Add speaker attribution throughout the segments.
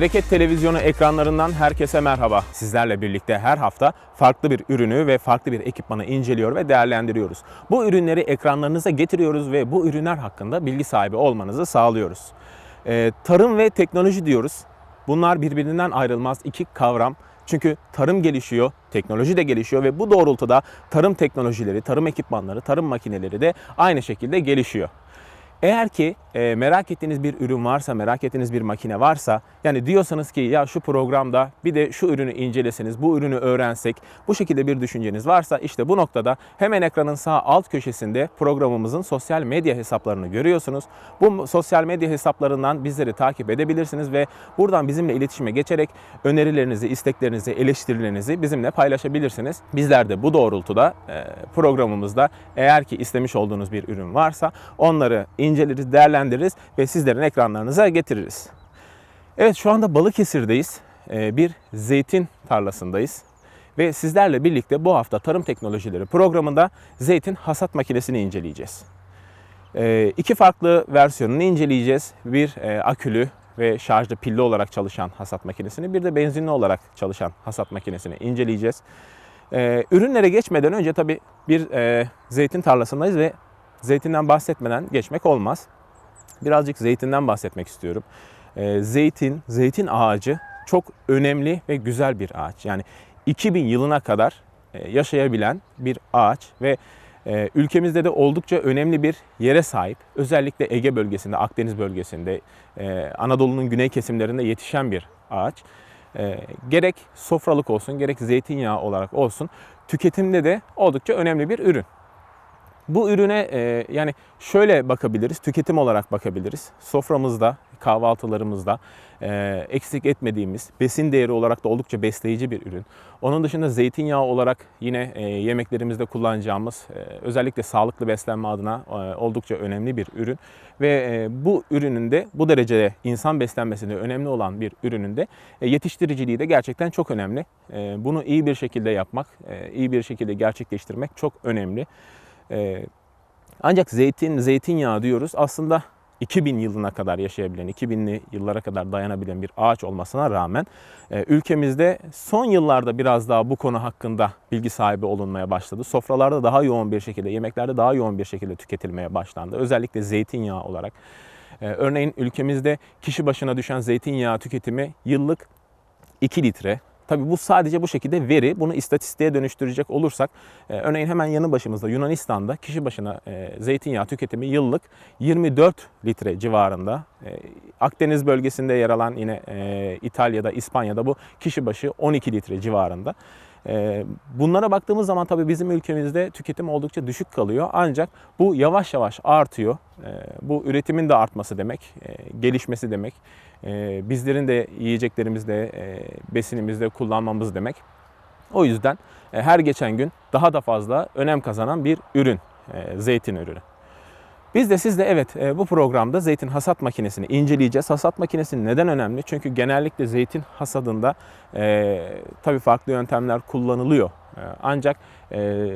Speaker 1: Bereket Televizyonu ekranlarından herkese merhaba. Sizlerle birlikte her hafta farklı bir ürünü ve farklı bir ekipmanı inceliyor ve değerlendiriyoruz. Bu ürünleri ekranlarınıza getiriyoruz ve bu ürünler hakkında bilgi sahibi olmanızı sağlıyoruz. Ee, tarım ve teknoloji diyoruz. Bunlar birbirinden ayrılmaz iki kavram. Çünkü tarım gelişiyor, teknoloji de gelişiyor ve bu doğrultuda tarım teknolojileri, tarım ekipmanları, tarım makineleri de aynı şekilde gelişiyor. Eğer ki e, merak ettiğiniz bir ürün varsa, merak ettiğiniz bir makine varsa, yani diyorsanız ki ya şu programda bir de şu ürünü inceleseniz, bu ürünü öğrensek, bu şekilde bir düşünceniz varsa işte bu noktada hemen ekranın sağ alt köşesinde programımızın sosyal medya hesaplarını görüyorsunuz. Bu sosyal medya hesaplarından bizleri takip edebilirsiniz ve buradan bizimle iletişime geçerek önerilerinizi, isteklerinizi, eleştirilerinizi bizimle paylaşabilirsiniz. Bizler de bu doğrultuda e, programımızda eğer ki istemiş olduğunuz bir ürün varsa onları inceleriz, değerlendiririz değerlendiririz ve sizlerin ekranlarınıza getiririz. Evet şu anda Balıkesir'deyiz. Ee, bir zeytin tarlasındayız. Ve sizlerle birlikte bu hafta Tarım Teknolojileri programında zeytin hasat makinesini inceleyeceğiz. Ee, iki farklı versiyonunu inceleyeceğiz. Bir e, akülü ve şarjlı pilli olarak çalışan hasat makinesini bir de benzinli olarak çalışan hasat makinesini inceleyeceğiz. Ee, ürünlere geçmeden önce tabii bir e, zeytin tarlasındayız ve zeytinden bahsetmeden geçmek olmaz birazcık zeytinden bahsetmek istiyorum. E, zeytin, zeytin ağacı çok önemli ve güzel bir ağaç. Yani 2000 yılına kadar e, yaşayabilen bir ağaç ve e, ülkemizde de oldukça önemli bir yere sahip. Özellikle Ege bölgesinde, Akdeniz bölgesinde, e, Anadolu'nun güney kesimlerinde yetişen bir ağaç. E, gerek sofralık olsun, gerek zeytinyağı olarak olsun tüketimde de oldukça önemli bir ürün. Bu ürüne e, yani şöyle bakabiliriz, tüketim olarak bakabiliriz. Soframızda, kahvaltılarımızda e, eksik etmediğimiz, besin değeri olarak da oldukça besleyici bir ürün. Onun dışında zeytinyağı olarak yine e, yemeklerimizde kullanacağımız, e, özellikle sağlıklı beslenme adına e, oldukça önemli bir ürün. Ve e, bu ürünün de bu derecede insan beslenmesinde önemli olan bir ürünün de e, yetiştiriciliği de gerçekten çok önemli. E, bunu iyi bir şekilde yapmak, e, iyi bir şekilde gerçekleştirmek çok önemli. Ee, ancak zeytin, zeytinyağı diyoruz aslında 2000 yılına kadar yaşayabilen, 2000'li yıllara kadar dayanabilen bir ağaç olmasına rağmen e, ülkemizde son yıllarda biraz daha bu konu hakkında bilgi sahibi olunmaya başladı. Sofralarda daha yoğun bir şekilde, yemeklerde daha yoğun bir şekilde tüketilmeye başlandı. Özellikle zeytinyağı olarak. E, örneğin ülkemizde kişi başına düşen zeytinyağı tüketimi yıllık 2 litre Tabi bu sadece bu şekilde veri. Bunu istatistiğe dönüştürecek olursak e, örneğin hemen yanı başımızda Yunanistan'da kişi başına e, zeytinyağı tüketimi yıllık 24 litre civarında ee, Akdeniz bölgesinde yer alan yine e, İtalya'da, İspanya'da bu kişi başı 12 litre civarında. Ee, bunlara baktığımız zaman tabii bizim ülkemizde tüketim oldukça düşük kalıyor. Ancak bu yavaş yavaş artıyor. Ee, bu üretimin de artması demek, e, gelişmesi demek. Bizlerin de yiyeceklerimizde, besinimizde kullanmamız demek. O yüzden e, her geçen gün daha da fazla önem kazanan bir ürün, zeytin ürünü. Biz de sizle evet e, bu programda zeytin hasat makinesini inceleyeceğiz. Hasat makinesi neden önemli? Çünkü genellikle zeytin hasadında e, tabii farklı yöntemler kullanılıyor. E, ancak e,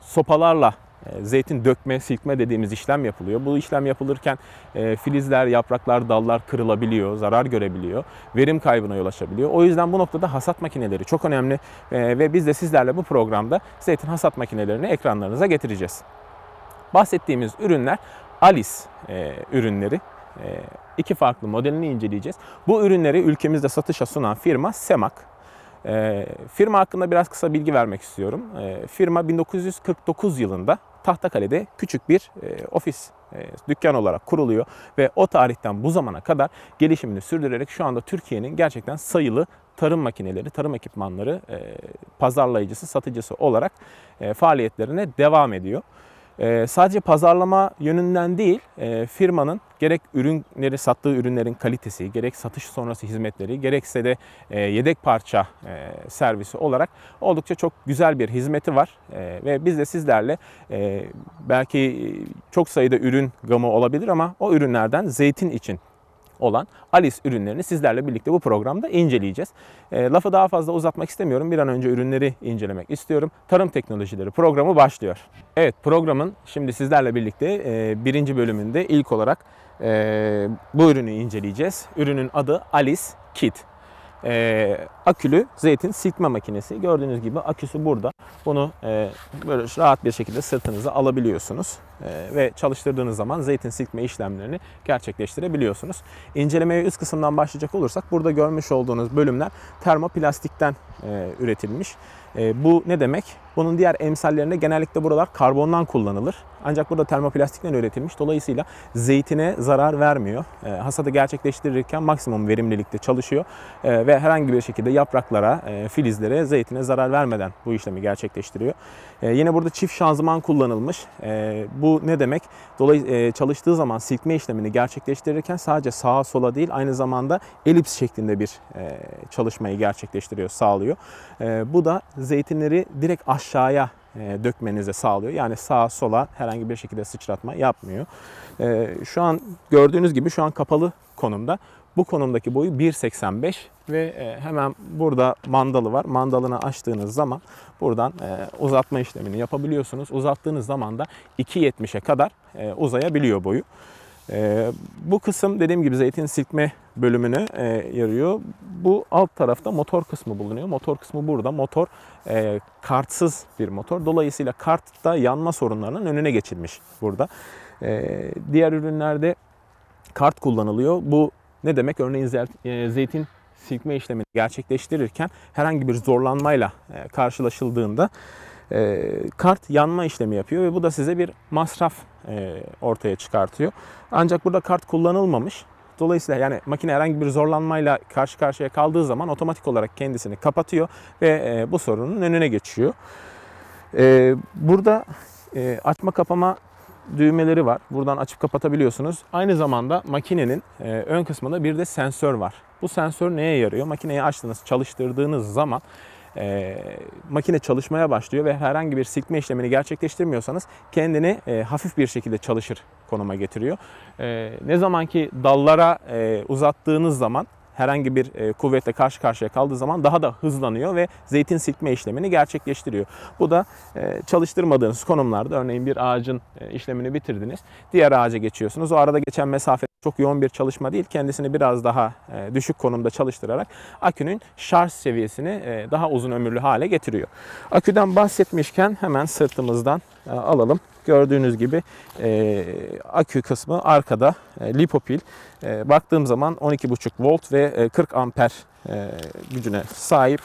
Speaker 1: sopalarla e, zeytin dökme, silkme dediğimiz işlem yapılıyor. Bu işlem yapılırken e, filizler, yapraklar, dallar kırılabiliyor, zarar görebiliyor, verim kaybına yol açabiliyor. O yüzden bu noktada hasat makineleri çok önemli e, ve biz de sizlerle bu programda zeytin hasat makinelerini ekranlarınıza getireceğiz. Bahsettiğimiz ürünler Alice e, ürünleri. E, iki farklı modelini inceleyeceğiz. Bu ürünleri ülkemizde satışa sunan firma Semak. E, firma hakkında biraz kısa bilgi vermek istiyorum. E, firma 1949 yılında Tahtakale'de küçük bir e, ofis e, dükkan olarak kuruluyor ve o tarihten bu zamana kadar gelişimini sürdürerek şu anda Türkiye'nin gerçekten sayılı tarım makineleri, tarım ekipmanları e, pazarlayıcısı, satıcısı olarak e, faaliyetlerine devam ediyor. Ee, sadece pazarlama yönünden değil, e, firmanın gerek ürünleri sattığı ürünlerin kalitesi, gerek satış sonrası hizmetleri, gerekse de e, yedek parça e, servisi olarak oldukça çok güzel bir hizmeti var. ve biz de sizlerle belki çok sayıda ürün gamı olabilir ama o ürünlerden zeytin için olan Alice ürünlerini sizlerle birlikte bu programda inceleyeceğiz. E, lafı daha fazla uzatmak istemiyorum. Bir an önce ürünleri incelemek istiyorum. Tarım Teknolojileri programı başlıyor. Evet programın şimdi sizlerle birlikte e, birinci bölümünde ilk olarak e, bu ürünü inceleyeceğiz. Ürünün adı Alice Kit e, akülü zeytin silkme makinesi. Gördüğünüz gibi aküsü burada. Bunu e, böyle rahat bir şekilde sırtınıza alabiliyorsunuz. Ee, ve çalıştırdığınız zaman zeytin silkme işlemlerini gerçekleştirebiliyorsunuz. İncelemeye üst kısımdan başlayacak olursak burada görmüş olduğunuz bölümler termoplastikten e, üretilmiş. E, bu ne demek? Bunun diğer emsallerinde genellikle buralar karbondan kullanılır. Ancak burada termoplastikten üretilmiş. Dolayısıyla zeytine zarar vermiyor. E, hasadı gerçekleştirirken maksimum verimlilikte çalışıyor. Ve herhangi bir şekilde yapraklara, filizlere, zeytine zarar vermeden bu işlemi gerçekleştiriyor. Ee, yine burada çift şanzıman kullanılmış. Ee, bu ne demek? Dolay e, çalıştığı zaman silkme işlemini gerçekleştirirken sadece sağa sola değil aynı zamanda elips şeklinde bir e, çalışmayı gerçekleştiriyor, sağlıyor. Ee, bu da zeytinleri direkt aşağıya e, dökmenize sağlıyor. Yani sağa sola herhangi bir şekilde sıçratma yapmıyor. Şu an gördüğünüz gibi şu an kapalı konumda. Bu konumdaki boyu 1.85 ve e, hemen burada mandalı var. Mandalını açtığınız zaman buradan e, uzatma işlemini yapabiliyorsunuz. Uzattığınız zaman da 2.70'e kadar e, uzayabiliyor boyu. Bu kısım dediğim gibi zeytin silkme bölümünü yarıyor. Bu alt tarafta motor kısmı bulunuyor. Motor kısmı burada. Motor kartsız bir motor. Dolayısıyla kartta yanma sorunlarının önüne geçilmiş burada. Diğer ürünlerde kart kullanılıyor. Bu ne demek? Örneğin e, zeytin silkme işlemini gerçekleştirirken herhangi bir zorlanmayla e, karşılaşıldığında e, kart yanma işlemi yapıyor ve bu da size bir masraf ortaya çıkartıyor. Ancak burada kart kullanılmamış. Dolayısıyla yani makine herhangi bir zorlanmayla karşı karşıya kaldığı zaman otomatik olarak kendisini kapatıyor ve bu sorunun önüne geçiyor. Burada açma kapama düğmeleri var. Buradan açıp kapatabiliyorsunuz. Aynı zamanda makinenin e, ön kısmında bir de sensör var. Bu sensör neye yarıyor? Makineyi açtığınız, çalıştırdığınız zaman e, makine çalışmaya başlıyor ve herhangi bir sikme işlemini gerçekleştirmiyorsanız kendini e, hafif bir şekilde çalışır konuma getiriyor. E, ne zaman ki dallara e, uzattığınız zaman herhangi bir e, kuvvetle karşı karşıya kaldığı zaman daha da hızlanıyor ve zeytin silme işlemini gerçekleştiriyor. Bu da e, çalıştırmadığınız konumlarda örneğin bir ağacın e, işlemini bitirdiniz. Diğer ağaca geçiyorsunuz. O arada geçen mesafe çok yoğun bir çalışma değil. Kendisini biraz daha e, düşük konumda çalıştırarak akünün şarj seviyesini e, daha uzun ömürlü hale getiriyor. Aküden bahsetmişken hemen sırtımızdan e, alalım. Gördüğünüz gibi e, akü kısmı arkada e, pil. E, baktığım zaman 12,5 volt ve e, 40 amper e, gücüne sahip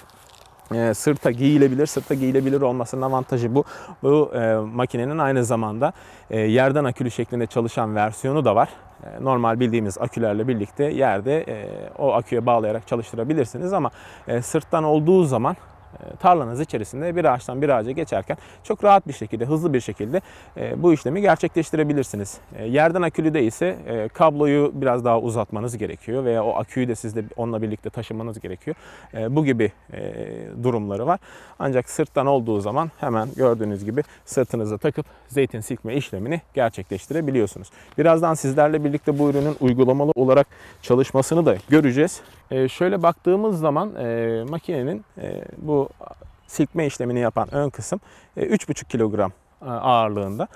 Speaker 1: e, sırta giyilebilir. Sırta giyilebilir olmasının avantajı bu. Bu e, makinenin aynı zamanda e, yerden akülü şeklinde çalışan versiyonu da var. E, normal bildiğimiz akülerle birlikte yerde e, o aküye bağlayarak çalıştırabilirsiniz ama e, sırttan olduğu zaman ee, tarlanız içerisinde bir ağaçtan bir ağaca geçerken çok rahat bir şekilde, hızlı bir şekilde e, bu işlemi gerçekleştirebilirsiniz. E, yerden akülüde ise e, kabloyu biraz daha uzatmanız gerekiyor veya o aküyü de sizde onunla birlikte taşımanız gerekiyor. Bu gibi durumları var. Ancak sırttan olduğu zaman hemen gördüğünüz gibi sırtınıza takıp zeytin silkme işlemini gerçekleştirebiliyorsunuz. Birazdan sizlerle birlikte bu ürünün uygulamalı olarak çalışmasını da göreceğiz. E, şöyle baktığımız zaman e, makinenin e, bu silkme işlemini yapan ön kısım e, 3,5 kilogram e, ağırlığında.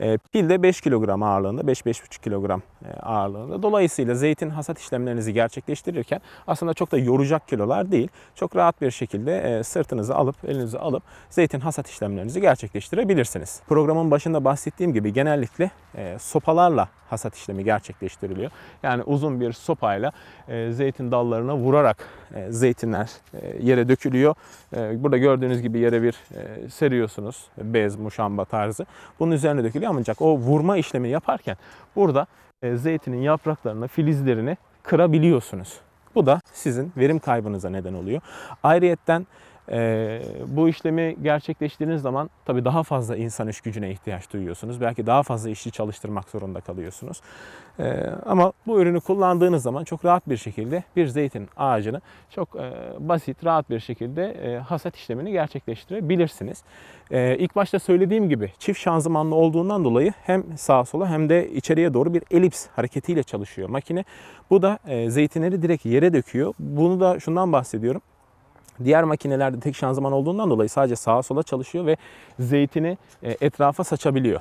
Speaker 1: Ee, pil de 5 kilogram ağırlığında, 5-5,5 kilogram e, ağırlığında. Dolayısıyla zeytin hasat işlemlerinizi gerçekleştirirken aslında çok da yoracak kilolar değil. Çok rahat bir şekilde e, sırtınızı alıp, elinizi alıp zeytin hasat işlemlerinizi gerçekleştirebilirsiniz. Programın başında bahsettiğim gibi genellikle e, sopalarla hasat işlemi gerçekleştiriliyor. Yani uzun bir sopayla zeytin dallarına vurarak zeytinler yere dökülüyor. Burada gördüğünüz gibi yere bir seriyorsunuz. Bez, muşamba tarzı. Bunun üzerine dökülüyor ancak o vurma işlemi yaparken burada e, zeytinin yapraklarını, filizlerini kırabiliyorsunuz. Bu da sizin verim kaybınıza neden oluyor. Ayrıyetten e, bu işlemi gerçekleştirdiğiniz zaman tabii daha fazla insan iş gücüne ihtiyaç duyuyorsunuz. Belki daha fazla işçi çalıştırmak zorunda kalıyorsunuz. E, ama bu ürünü kullandığınız zaman çok rahat bir şekilde bir zeytin ağacını çok e, basit, rahat bir şekilde e, hasat işlemini gerçekleştirebilirsiniz. E, ilk başta söylediğim gibi çift şanzımanlı olduğundan dolayı hem sağa sola hem de içeriye doğru bir elips hareketiyle çalışıyor makine. Bu da e, zeytinleri direkt yere döküyor. Bunu da şundan bahsediyorum. Diğer makinelerde tek şanzıman olduğundan dolayı sadece sağa sola çalışıyor ve zeytini e, etrafa saçabiliyor.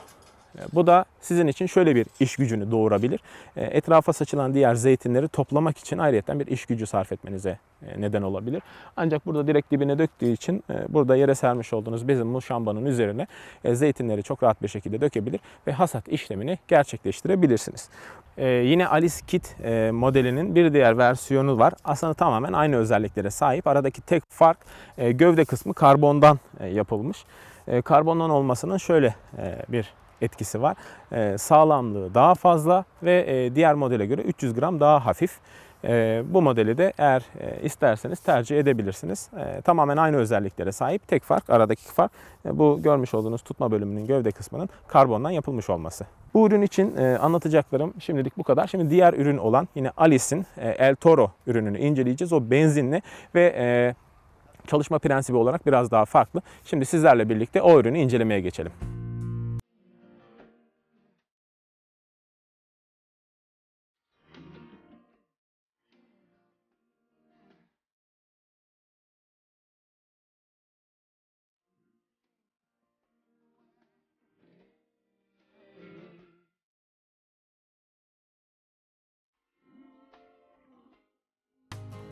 Speaker 1: E, bu da sizin için şöyle bir iş gücünü doğurabilir. E, etrafa saçılan diğer zeytinleri toplamak için ayrıyeten bir iş gücü sarf etmenize neden olabilir. Ancak burada direkt dibine döktüğü için burada yere sermiş olduğunuz bizim bu şambanın üzerine zeytinleri çok rahat bir şekilde dökebilir ve hasat işlemini gerçekleştirebilirsiniz. Ee, yine Alice Kit e, modelinin bir diğer versiyonu var. Aslında tamamen aynı özelliklere sahip. Aradaki tek fark e, gövde kısmı karbondan e, yapılmış. E, karbondan olmasının şöyle e, bir etkisi var. E, sağlamlığı daha fazla ve e, diğer modele göre 300 gram daha hafif. Ee, bu modeli de eğer e, isterseniz tercih edebilirsiniz. Ee, tamamen aynı özelliklere sahip. Tek fark, aradaki fark e, bu görmüş olduğunuz tutma bölümünün gövde kısmının karbondan yapılmış olması. Bu ürün için e, anlatacaklarım şimdilik bu kadar. Şimdi diğer ürün olan yine Alice'in El Toro ürününü inceleyeceğiz. O benzinli ve çalışma prensibi olarak biraz daha farklı. Şimdi sizlerle birlikte o ürünü incelemeye geçelim.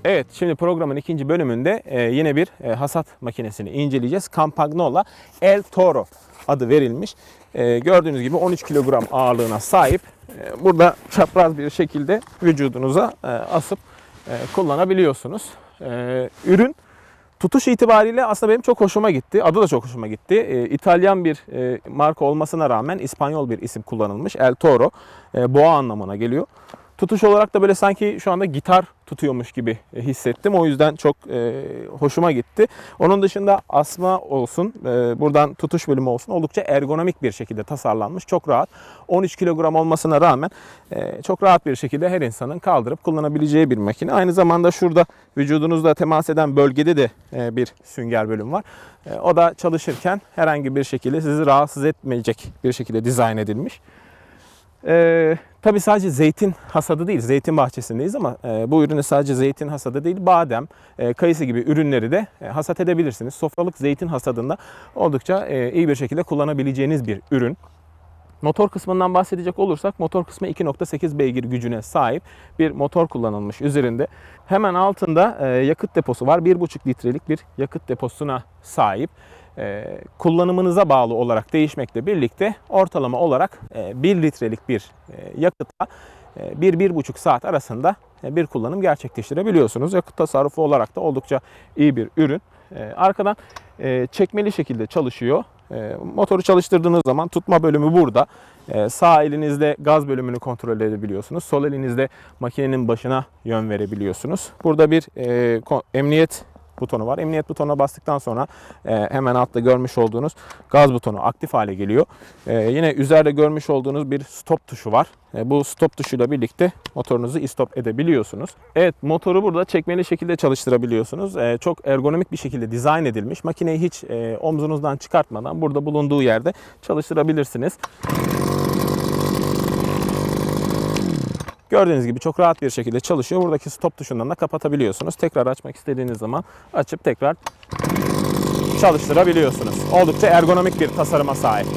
Speaker 1: Evet şimdi programın ikinci bölümünde e, yine bir e, hasat makinesini inceleyeceğiz. Campagnola El Toro adı verilmiş. E, gördüğünüz gibi 13 kilogram ağırlığına sahip. Burada çapraz bir şekilde vücudunuza asıp kullanabiliyorsunuz. Ürün tutuş itibariyle aslında benim çok hoşuma gitti. Adı da çok hoşuma gitti. İtalyan bir marka olmasına rağmen İspanyol bir isim kullanılmış. El Toro. E, boğa anlamına geliyor. Tutuş olarak da böyle sanki şu anda gitar tutuyormuş gibi e, hissettim. O yüzden çok e, hoşuma gitti. Onun dışında asma olsun, e, buradan tutuş bölümü olsun oldukça ergonomik bir şekilde tasarlanmış. Çok rahat. 13 kilogram olmasına rağmen e, çok rahat bir şekilde her insanın kaldırıp kullanabileceği bir makine. Aynı zamanda şurada vücudunuzla temas eden bölgede de e, bir sünger bölüm var. E, o da çalışırken herhangi bir şekilde sizi rahatsız etmeyecek bir şekilde dizayn edilmiş. E, tabii sadece zeytin hasadı değil, zeytin bahçesindeyiz ama e, bu ürünü sadece zeytin hasadı değil, badem, e, kayısı gibi ürünleri de e, hasat edebilirsiniz. Sofralık zeytin hasadında oldukça e, iyi bir şekilde kullanabileceğiniz bir ürün. Motor kısmından bahsedecek olursak motor kısmı 2.8 beygir gücüne sahip bir motor kullanılmış üzerinde. Hemen altında e, yakıt deposu var. 1.5 litrelik bir yakıt deposuna sahip. E, kullanımınıza bağlı olarak değişmekle birlikte ortalama olarak 1 e, litrelik bir e, yakıtla 1-1,5 saat arasında bir kullanım gerçekleştirebiliyorsunuz. Yakıt tasarrufu olarak da oldukça iyi bir ürün. Arkadan çekmeli şekilde çalışıyor. Motoru çalıştırdığınız zaman tutma bölümü burada. Sağ elinizle gaz bölümünü kontrol edebiliyorsunuz. Sol elinizle makinenin başına yön verebiliyorsunuz. Burada bir emniyet butonu var. Emniyet butonuna bastıktan sonra e, hemen altta görmüş olduğunuz gaz butonu aktif hale geliyor. E, yine üzerinde görmüş olduğunuz bir stop tuşu var. E, bu stop tuşuyla birlikte motorunuzu istop edebiliyorsunuz. Evet motoru burada çekmeli şekilde çalıştırabiliyorsunuz. Çok ergonomik bir şekilde dizayn edilmiş. Makineyi hiç omzunuzdan çıkartmadan burada bulunduğu yerde çalıştırabilirsiniz. Gördüğünüz gibi çok rahat bir şekilde çalışıyor. Buradaki stop tuşundan da kapatabiliyorsunuz. Tekrar açmak istediğiniz zaman açıp tekrar çalıştırabiliyorsunuz. Oldukça ergonomik bir tasarıma sahip.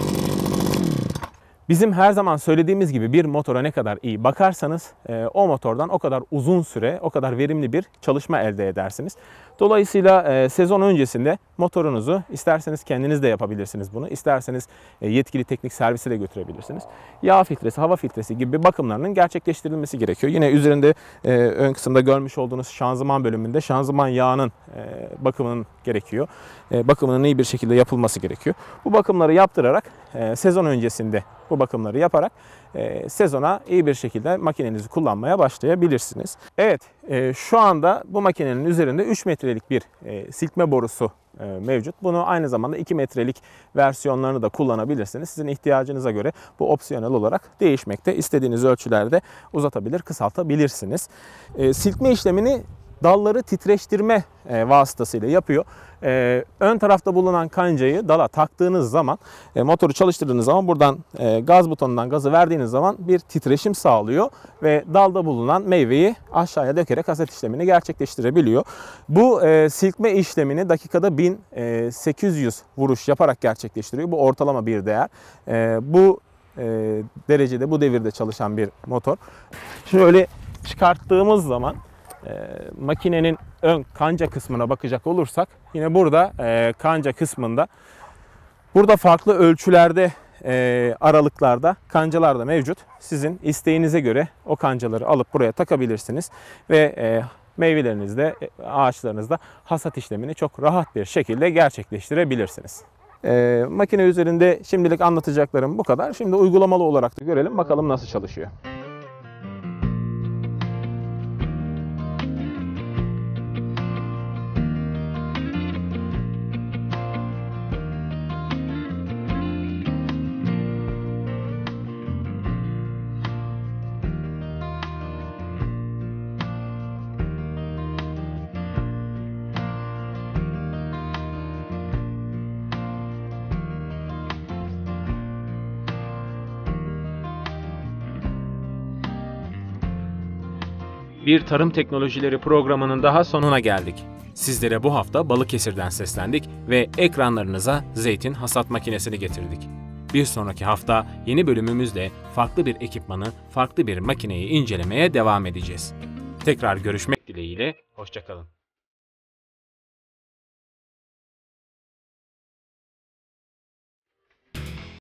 Speaker 1: Bizim her zaman söylediğimiz gibi bir motora ne kadar iyi bakarsanız e, o motordan o kadar uzun süre, o kadar verimli bir çalışma elde edersiniz. Dolayısıyla e, sezon öncesinde motorunuzu isterseniz kendiniz de yapabilirsiniz bunu. İsterseniz e, yetkili teknik servise de götürebilirsiniz. Yağ filtresi, hava filtresi gibi bakımlarının gerçekleştirilmesi gerekiyor. Yine üzerinde e, ön kısımda görmüş olduğunuz şanzıman bölümünde şanzıman yağının e, bakımının gerekiyor. E, bakımının iyi bir şekilde yapılması gerekiyor. Bu bakımları yaptırarak e, sezon öncesinde bu bakımları yaparak e, sezona iyi bir şekilde makinenizi kullanmaya başlayabilirsiniz. Evet e, şu anda bu makinenin üzerinde 3 metrelik bir e, silkme borusu e, mevcut. Bunu aynı zamanda 2 metrelik versiyonlarını da kullanabilirsiniz. Sizin ihtiyacınıza göre bu opsiyonel olarak değişmekte. İstediğiniz ölçülerde uzatabilir, kısaltabilirsiniz. E, silkme işlemini dalları titreştirme e, vasıtasıyla yapıyor. E, ön tarafta bulunan kancayı dala taktığınız zaman, e, motoru çalıştırdığınız zaman buradan gaz butonundan gazı verdiğiniz zaman bir titreşim sağlıyor ve dalda bulunan meyveyi aşağıya dökerek kaset işlemini gerçekleştirebiliyor. Bu silkme işlemini dakikada 1800 vuruş yaparak gerçekleştiriyor. Bu ortalama bir değer. bu derecede, bu devirde çalışan bir motor. Şimdi öyle çıkarttığımız zaman e, makinenin ön kanca kısmına bakacak olursak yine burada e, kanca kısmında burada farklı ölçülerde e, aralıklarda kancalar da mevcut. Sizin isteğinize göre o kancaları alıp buraya takabilirsiniz ve e, meyvelerinizde, e, ağaçlarınızda hasat işlemini çok rahat bir şekilde gerçekleştirebilirsiniz. E, makine üzerinde şimdilik anlatacaklarım bu kadar. Şimdi uygulamalı olarak da görelim bakalım nasıl çalışıyor. bir tarım teknolojileri programının daha sonuna geldik. Sizlere bu hafta Balıkesir'den seslendik ve ekranlarınıza zeytin hasat makinesini getirdik. Bir sonraki hafta yeni bölümümüzde farklı bir ekipmanı, farklı bir makineyi incelemeye devam edeceğiz. Tekrar görüşmek dileğiyle, hoşçakalın.